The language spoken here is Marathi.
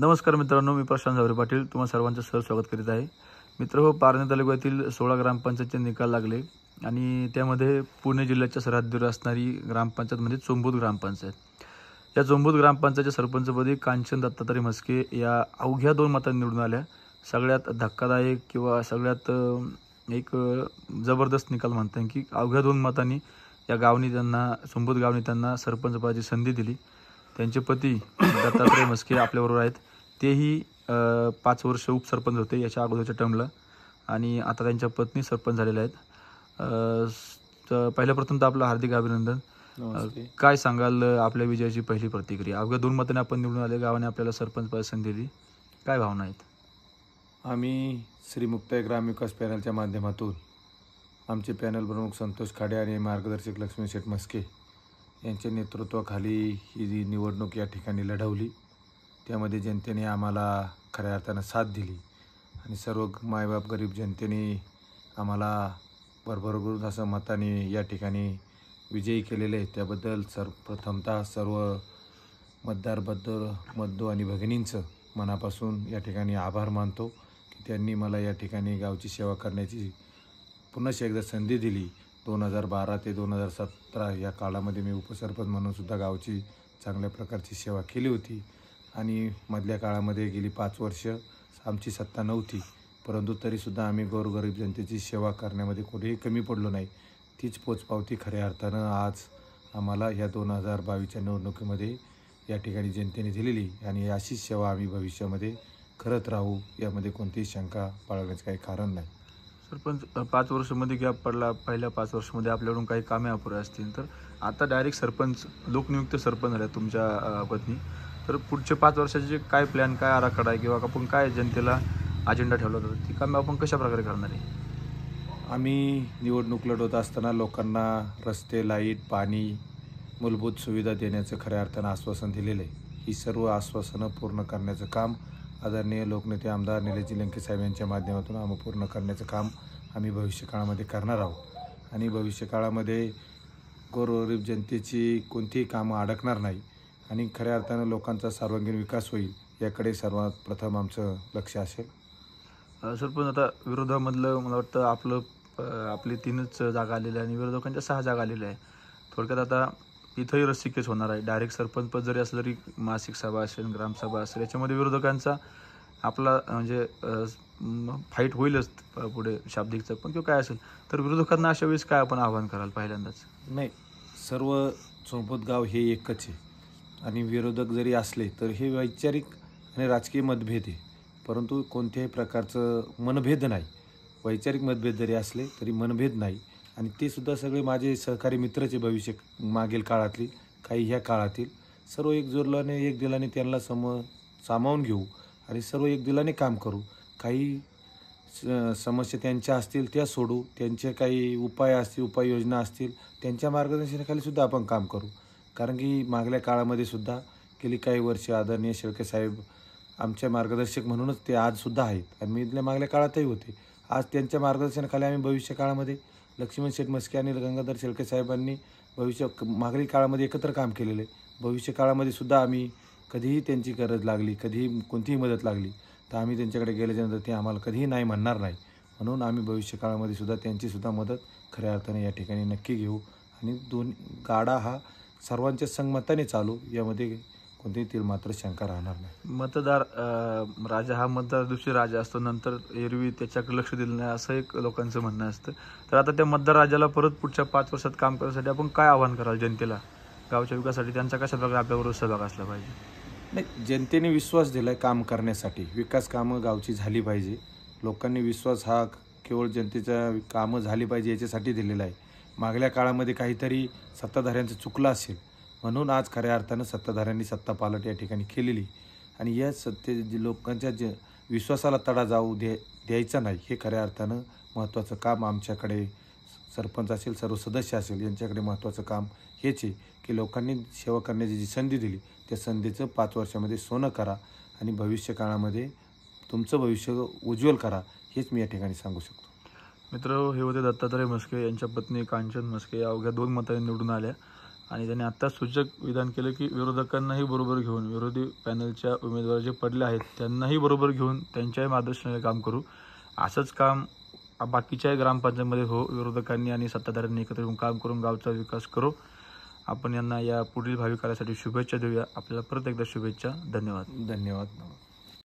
नमस्कार मित्रांनो मी प्रशांत झावरे पाटील तुम्हाला सर्वांचं सर स्वागत करीत आहे मित्र हो पारणे तालुक्यातील सोळा ग्रामपंचायतचे निकाल लागले आणि त्यामध्ये पुणे जिल्ह्याच्या सरहद्दीवर असणारी ग्रामपंचायत म्हणजे चोंबूत ग्रामपंचायत या चोंबूत ग्रामपंचायतच्या सरपंचपदी कांचन दत्तात्रय म्हस्के या अवघ्या दोन मतांनी निवडून आल्या सगळ्यात धक्कादायक किंवा सगळ्यात एक जबरदस्त निकाल म्हणता की अवघ्या दोन मतांनी या गावनी त्यांना चोंबूत गावनी त्यांना सरपंचपदाची संधी दिली त्यांचे पती दत्तात्रय म्हस्के आपल्याबरोबर आहेत तेही पाच वर्ष उपसरपंच होते याच्या अगोदरच्या टर्मला आणि आता त्यांच्या पत्नी सरपंच झालेल्या आहेत पहिल्या प्रथम तर आपलं हार्दिक अभिनंदन काय सांगाल आपल्या विजयाची पहिली प्रतिक्रिया अवघ्या दोन मताने आपण निवडून आले गावाने आपल्याला सरपंच पद संधी दिली काय भावना आहेत आम्ही श्री ग्राम ग्रामविकास पॅनलच्या माध्यमातून आमचे पॅनल प्रमुख संतोष खाडे आणि मार्गदर्शक लक्ष्मी शेठ मस्के यांच्या नेतृत्वाखाली ही जी निवडणूक या ठिकाणी लढवली त्यामध्ये जनतेने आम्हाला खऱ्या अर्थानं साथ दिली आणि सर्व मायबाप गरीब जनतेने आम्हाला भरभरभरून असं मताने या ठिकाणी विजयी केलेले आहे त्याबद्दल सर प्रथमतः सर्व मतदारबद्दल मतदो आणि भगिनींचं मनापासून या ठिकाणी आभार मानतो की त्यांनी मला या ठिकाणी गावची सेवा करण्याची पुन्हा एकदा संधी दिली दोन हजार बारा ते दोन हजार सतरा या काळामध्ये मी उपसरपंच म्हणूनसुद्धा गावची चांगल्या प्रकारची सेवा केली होती आणि मधल्या काळामध्ये गेली पाच वर्ष आमची सत्ता नव्हती परंतु तरीसुद्धा आम्ही गोरगरीब जनतेची सेवा करण्यामध्ये कुठेही कमी पडलो नाही तीच पोचपावती खऱ्या अर्थानं आज आम्हाला या दोन हजार बावीसच्या निवडणुकीमध्ये या ठिकाणी जनतेने दिलेली आणि अशीच सेवा आम्ही भविष्यामध्ये करत राहू यामध्ये कोणतीही शंका बाळगण्याचं काही कारण नाही सरपंच पाच वर्षामध्ये गॅप पडला पहिल्या पाच वर्षामध्ये आपल्याकडून काही कामे अपुरे असतील तर आता डायरेक्ट सरपंच लोकनियुक्त सरपंच झाले तुमच्या पत्नी तर पुढचे पाच वर्षाचे काय प्लॅन काय आराखडा आहे किंवा आपण काय जनतेला अजेंडा ठेवला होता ती कामे आपण कशा प्रकारे करणार आहे आम्ही निवडणूक लढवत असताना लोकांना रस्ते लाईट पाणी मूलभूत सुविधा देण्याचं खऱ्या अर्थानं आश्वासन दिलेलं आहे ही सर्व आश्वासनं पूर्ण करण्याचं काम आदरणीय लोकनेते आमदार निलेजी लंके साहेब यांच्या माध्यमातून आम्ही पूर्ण करण्याचं काम आम्ही भविष्यकाळामध्ये करणार आहोत आणि भविष्यकाळामध्ये गोरगरीब जनतेची कोणतीही कामं अडकणार नाही आणि खऱ्या अर्थानं लोकांचा सर्वांगीण विकास होईल याकडे सर्वात प्रथम आमचं लक्ष असेल सरपंच पण आता विरोधामधलं मला वाटतं आपलं आपली तीनच जागा आलेल्या आणि विरोधकांच्या सहा जागा आलेल्या आहे थोडक्यात आता तिथंही रसिकेच होणार आहे डायरेक्ट सरपंच पद जरी असलं तरी मासिक सभा असेल ग्रामसभा असेल याच्यामध्ये विरोधकांचा आपला म्हणजे फाईट होईलच पुढे शाब्दिकचं पण किंवा काय असेल तर विरोधकांना अशा वेळेस काय आपण आव्हान कराल पहिल्यांदाच नाही सर्व सोबत गाव हे एकच आहे आणि विरोधक जरी असले तर हे वैचारिक आणि राजकीय मतभेद आहे परंतु कोणत्याही प्रकारचं मनभेद नाही वैचारिक मतभेद जरी असले तरी मनभेद नाही आणि ते सुद्धा सगळे माझे सहकारी मित्रचे भविष्य मागील काळातली काही ह्या काळातील सर्व एक जोरलाने एक दिलाने त्यांना सम सामावून घेऊ आणि सर्व एक दिलाने काम करू काही समस्या त्यांच्या असतील त्या सोडू त्यांचे काही उपाय असतील उपाययोजना असतील त्यांच्या मार्गदर्शनाखाली सुद्धा आपण काम करू कारण की मागल्या काळामध्ये सुद्धा गेली काही वर्षे आदरणीय शेळके साहेब आमच्या मार्गदर्शक म्हणूनच ते आजसुद्धा आहेत आणि मी मागल्या काळातही होते आज त्यांच्या मार्गदर्शनाखाली आम्ही भविष्य काळामध्ये लक्ष्मण शेठ आणि गंगाधर शेळके साहेबांनी भविष्य मागील काळामध्ये एकत्र काम केलेले आहे भविष्य काळामध्ये सुद्धा आम्ही कधीही त्यांची गरज लागली कधीही कोणतीही मदत लागली तर आम्ही त्यांच्याकडे गेल्याच्यानंतर ते आम्हाला कधीही नाही म्हणणार नाही म्हणून आम्ही भविष्य काळामध्ये सुद्धा त्यांचीसुद्धा मदत खऱ्या अर्थाने या ठिकाणी नक्की घेऊ आणि दोन गाडा हा सर्वांच्या संगमताने चालू यामध्ये कोणतेही मात्र शंका राहणार नाही मतदार राजा हा मतदार दुसरी राजा असतो नंतर एरवी त्याच्याकडे लक्ष दिलं नाही असं एक लोकांचं म्हणणं असतं तर आता त्या मतदार राजाला परत पुढच्या पाच वर्षात काम करण्यासाठी आपण काय आवाहन कराल जनतेला गावच्या विकासासाठी त्यांचा कशा प्रकारे आपल्याबरोबर सहभाग असला पाहिजे नाही जनतेने विश्वास दिलाय काम करण्यासाठी विकास कामं गावची झाली पाहिजे लोकांनी विश्वास हा केवळ जनतेचा कामं झाली पाहिजे याच्यासाठी दिलेला आहे मागल्या काळामध्ये काहीतरी सत्ताधाऱ्यांचं चुकलं असेल म्हणून आज खऱ्या अर्थानं सत्ताधाऱ्यांनी सत्ता पालट या ठिकाणी केलेली आणि या सत्ते लोकांच्या ज विश्वासाला तडा जाऊ दे द्यायचा नाही हे खऱ्या अर्थानं महत्त्वाचं काम आमच्याकडे सरपंच असेल सर्व सदस्य असेल यांच्याकडे महत्त्वाचं काम हेच आहे की लोकांनी सेवा करण्याची जी संधी दिली त्या संधीचं पाच वर्षामध्ये सोनं करा आणि भविष्य काळामध्ये तुमचं भविष्य उज्ज्वल करा हेच मी या ठिकाणी सांगू शकतो मित्र हे होते दत्तात्रय म्हस्के यांच्या पत्नी कांचन म्हस्के या अवघ्या दोन मतांनी निवडून आल्या आणि त्यांनी आत्ता सूचक विधान केलं की विरोधकांनाही बरोबर घेऊन विरोधी पॅनलच्या उमेदवार जे पडले आहेत त्यांनाही बरोबर घेऊन त्यांच्याही मार्गदर्शनाने काम करू असंच काम बाकीच्याही ग्रामपंचायतमध्ये हो विरोधकांनी आणि सत्ताधाऱ्यांनी एकत्र येऊन काम करून गावचा विकास करू आपण यांना या पुढील भावी कार्यासाठी शुभेच्छा देऊया आपल्याला परत एकदा शुभेच्छा धन्यवाद धन्यवाद